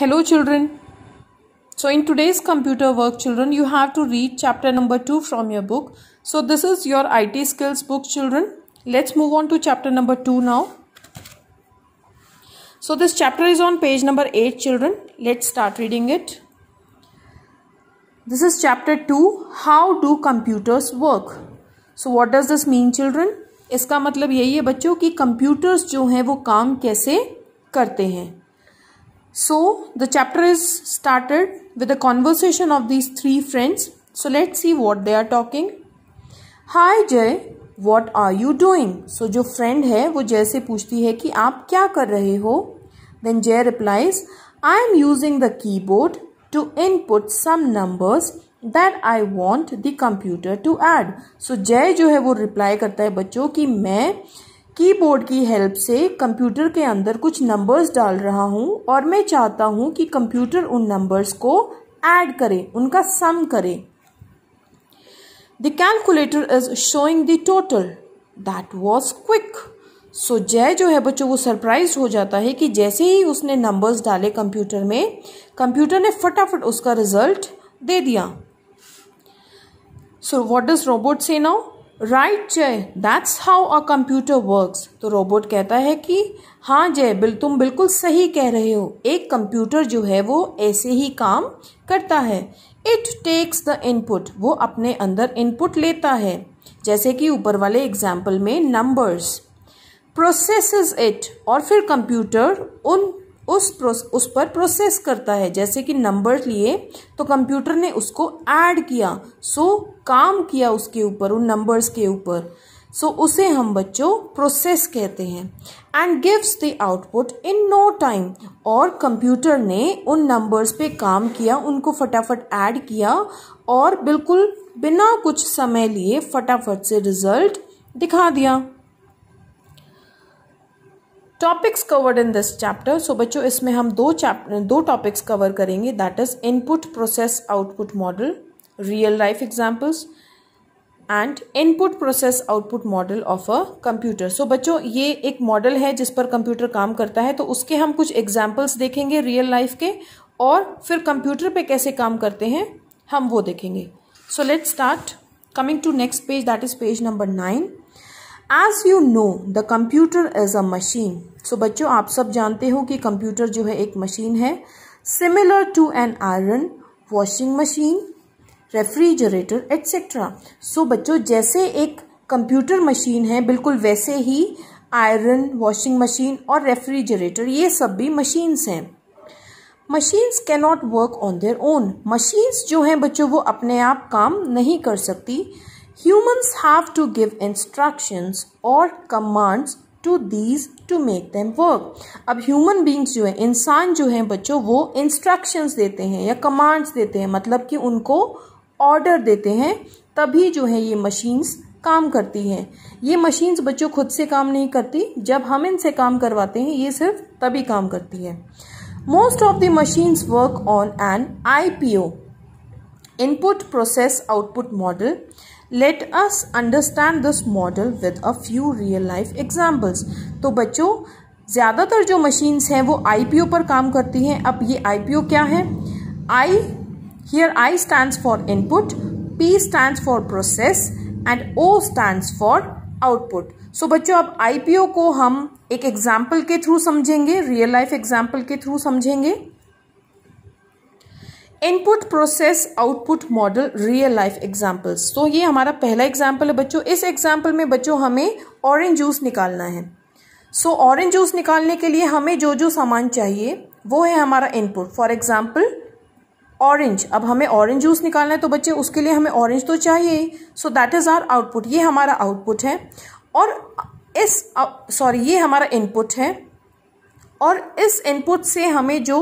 Hello children. So in today's computer work children you have to read chapter number 2 from your book. So this is your IT skills book children. Let's move on to chapter number 2 now. So this chapter is on page number 8 children. Let's start reading it. This is chapter 2 how do computers work. So what does this mean children? इसका मतलब यही है बच्चों कि computers जो हैं वो काम कैसे करते हैं So the chapter is started with a conversation of these three friends. So let's see what they are talking. Hi Jay, what are you doing? So jo friend hai wo jay se puchti hai ki aap kya kar rahe ho Then Jay replies, I am using the keyboard to input some numbers that I want the computer to add. So Jay jo hai wo reply करता है बच्चों कि मैं keyboard की help से computer के अंदर कुछ नंबर्स डाल रहा हूँ और मैं चाहता हूँ कि कंप्यूटर उन नंबर्स को ऐड करे उनका सम करे the calculator is showing the total that was quick so Jay जो है बच्चों वो सरप्राइज हो जाता है कि जैसे ही उसने नंबर्स डाले कंप्यूटर में कंप्यूटर ने फटाफट उसका रिजल्ट दे दिया so what does robot say now right Jay that's how a computer works तो रोबोट कहता है कि हाँ जय बिल तुम बिल्कुल सही कह रहे हो एक कंप्यूटर जो है वो ऐसे ही काम करता है इट टेक्स द इनपुट वो अपने अंदर इनपुट लेता है जैसे कि ऊपर वाले एग्जाम्पल में नंबर्स प्रोसेस इट और फिर कंप्यूटर उन उस उस पर प्रोसेस करता है जैसे कि नंबर लिए तो कंप्यूटर ने उसको ऐड किया सो काम किया उसके ऊपर उन नंबर्स के ऊपर सो so, उसे हम बच्चों प्रोसेस कहते हैं and gives the output in no time और कंप्यूटर ने उन नंबर्स पे काम किया उनको फटाफट ऐड किया और बिल्कुल बिना कुछ समय लिए फटाफट से रिजल्ट दिखा दिया topics covered in this chapter so बच्चों इसमें हम दो चैप्टर दो टॉपिक्स कवर करेंगे that is input process output model real life examples and input process output model of a computer so बच्चों ये एक मॉडल है जिस पर कंप्यूटर काम करता है तो उसके हम कुछ एग्जाम्पल्स देखेंगे रियल लाइफ के और फिर कंप्यूटर पे कैसे काम करते हैं हम वो देखेंगे so let start coming to next page that is page number nine as you know the computer is a machine so बच्चों आप सब जानते हो कि कंप्यूटर जो है एक मशीन है similar to an iron washing machine refrigerator etcetera so बच्चों जैसे एक कंप्यूटर मशीन है बिल्कुल वैसे ही आयरन वॉशिंग मशीन और रेफ्रिजरेटर ये सब भी मशीन्स हैं machines can not work on their own machines जो हैं बच्चों वो अपने आप काम नहीं कर सकती Humans have to give instructions or commands to these to make them work अब ह्यूमन बींग्स जो है इंसान जो है बच्चों वो इंस्ट्रक्शंस देते हैं या कमांड्स देते हैं मतलब कि उनको ऑर्डर देते हैं तभी जो है ये मशीन्स काम करती हैं ये मशीन्स बच्चों खुद से काम नहीं करती जब हम इनसे काम करवाते हैं ये सिर्फ तभी काम करती है most of the machines work on an I P O input process output model let us understand this model with a few real life examples तो बच्चों ज़्यादातर जो मशीन्स हैं वो आई पर काम करती हैं अब ये आई क्या है I here I stand for input P stand for process and O stand for output so बच्चों अब आई को हम एक एग्जाम्पल के थ्रू समझेंगे रियल लाइफ एग्जाम्पल के थ्रू समझेंगे input process output model real life examples तो ये हमारा पहला एग्जाम्पल है बच्चों इस एग्जाम्पल में बच्चों हमें ऑरेंज जूस निकालना है सो ऑरेंज जूस निकालने के लिए हमें जो जो सामान चाहिए वो है हमारा इनपुट फॉर एग्जाम्पल ऑरेंज अब हमें ऑरेंज जूस निकालना है तो बच्चे उसके लिए हमें ऑरेंज तो चाहिए so that is our output ये हमारा आउटपुट है और इस सॉरी uh, ये हमारा इनपुट है और इस इनपुट से हमें जो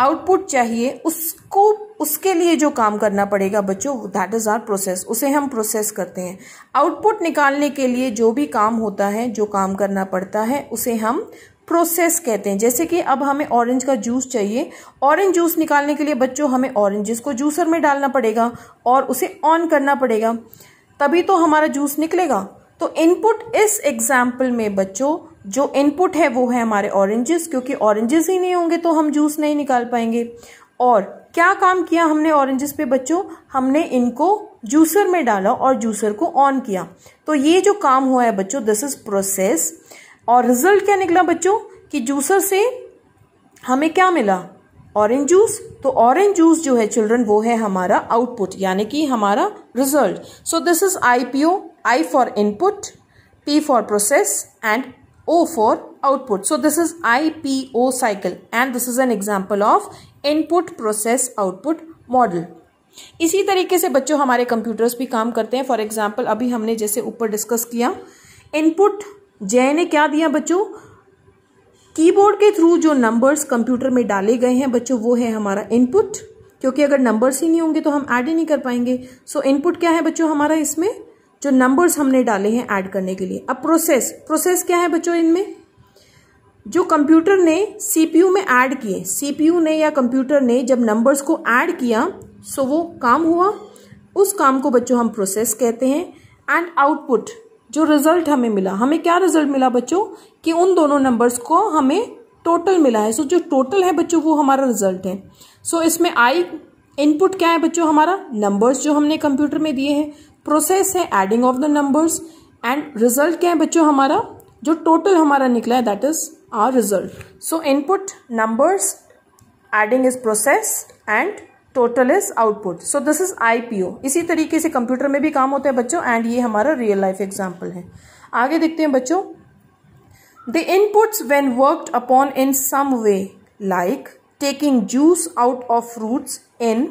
आउटपुट चाहिए उसको उसके लिए जो काम करना पड़ेगा बच्चों दैट इज़ आर प्रोसेस उसे हम प्रोसेस करते हैं आउटपुट निकालने के लिए जो भी काम होता है जो काम करना पड़ता है उसे हम प्रोसेस कहते हैं जैसे कि अब हमें ऑरेंज का जूस चाहिए ऑरेंज जूस निकालने के लिए बच्चों हमें ऑरेंजेस को जूसर में डालना पड़ेगा और उसे ऑन करना पड़ेगा तभी तो हमारा जूस निकलेगा तो इनपुट इस एग्जाम्पल में बच्चों जो इनपुट है वो है हमारे ऑरेंजेस क्योंकि ऑरेंजेस ही नहीं होंगे तो हम जूस नहीं निकाल पाएंगे और क्या काम किया हमने ऑरेंजेस पे बच्चों हमने इनको जूसर में डाला और जूसर को ऑन किया तो ये जो काम हुआ है बच्चों दिस इज प्रोसेस और रिजल्ट क्या निकला बच्चों कि जूसर से हमें क्या मिला ऑरेंज जूस तो ऑरेंज जूस जो है चिल्ड्रन वो है हमारा आउटपुट यानी कि हमारा result so this is I P O I for input P for process and O for output. So this is IPO cycle and this is an example of input process output model. इसी तरीके से बच्चों हमारे computers भी काम करते हैं for example अभी हमने जैसे ऊपर डिस्कस किया इनपुट जय ने क्या दिया बच्चों कीबोर्ड के थ्रू जो नंबर्स कंप्यूटर में डाले गए हैं बच्चों वो है हमारा इनपुट क्योंकि अगर नंबर्स ही नहीं होंगे तो हम ऐड ही नहीं कर पाएंगे सो so, इनपुट क्या है बच्चों हमारा इसमें जो नंबर्स हमने डाले हैं ऐड करने के लिए अब प्रोसेस प्रोसेस क्या है बच्चों इनमें जो कंप्यूटर ने सीपीयू में ऐड किए सीपीयू ने या कंप्यूटर ने जब नंबर्स को ऐड किया सो वो काम हुआ उस काम को बच्चों हम प्रोसेस कहते हैं एंड आउटपुट जो रिजल्ट हमें मिला हमें क्या रिजल्ट मिला बच्चों कि उन दोनों नंबर्स को हमें टोटल मिला है सो so, जो टोटल है बच्चों वो हमारा रिजल्ट है सो so, इसमें आई इनपुट क्या है बच्चों हमारा नंबर्स जो हमने कंप्यूटर में दिए हैं प्रोसेस है adding of the numbers and result क्या है बच्चों हमारा जो टोटल हमारा निकला है that is our result so input numbers adding is process and total is output so this is IPO इसी तरीके से कंप्यूटर में भी काम होता है बच्चों एंड ये हमारा रियल लाइफ एग्जाम्पल है आगे देखते हैं बच्चों the inputs when worked upon in some way like taking juice out of fruits in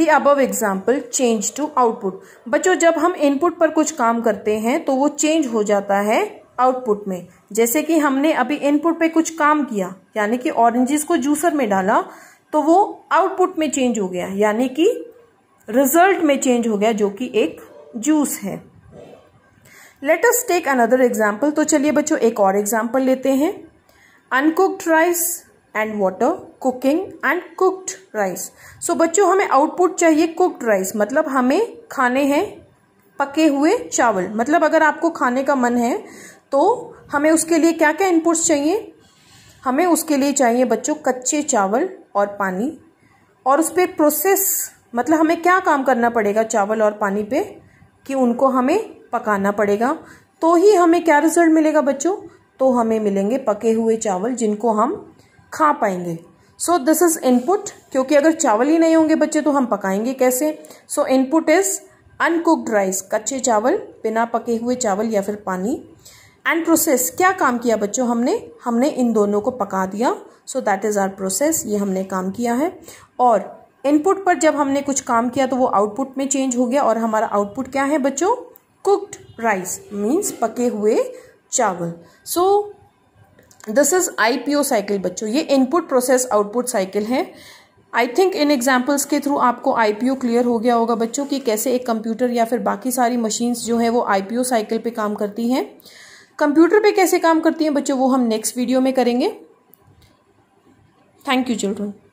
the above example change to output बच्चों जब हम input पर कुछ काम करते हैं तो वो change हो जाता है आउटपुट में जैसे कि हमने अभी इनपुट पे कुछ काम किया यानी कि ऑरेंजेस को जूसर में डाला तो वो आउटपुट में चेंज हो गया यानी कि रिजल्ट में चेंज हो गया जो कि एक जूस है let us take another example तो चलिए बच्चों एक और एग्जाम्पल लेते हैं uncooked rice and water cooking and cooked rice so बच्चों हमें आउटपुट चाहिए कुक्ड राइस मतलब हमें खाने हैं पके हुए चावल मतलब अगर आपको खाने का मन है तो हमें उसके लिए क्या क्या इनपुट्स चाहिए हमें उसके लिए चाहिए बच्चों कच्चे चावल और पानी और उस पर प्रोसेस मतलब हमें क्या काम करना पड़ेगा चावल और पानी पे कि उनको हमें पकाना पड़ेगा तो ही हमें क्या रिजल्ट मिलेगा बच्चों तो हमें मिलेंगे पके हुए चावल जिनको हम खा पाएंगे सो दिस इज इनपुट क्योंकि अगर चावल ही नहीं होंगे बच्चे तो हम पकाएंगे कैसे so input is uncooked rice कच्चे चावल बिना पके हुए चावल या फिर पानी एंड प्रोसेस क्या काम किया बच्चों हमने हमने इन दोनों को पका दिया so that is our process ये हमने काम किया है और इनपुट पर जब हमने कुछ काम किया तो वो आउटपुट में चेंज हो गया और हमारा आउटपुट क्या है बच्चों कुक्ड राइस मीन्स पके हुए चावल so so, this is IPO cycle बच्चों ये इनपुट प्रोसेस आउटपुट साइकिल है आई थिंक इन एग्जाम्पल्स के थ्रू आपको आईपीओ क्लियर हो गया होगा बच्चों कि कैसे एक कंप्यूटर या फिर बाकी सारी मशीन्स जो है वो आईपीओ साइकिल पे काम करती हैं कंप्यूटर पे कैसे काम करती हैं बच्चों वो हम नेक्स्ट वीडियो में करेंगे थैंक यू चिल्ड्रन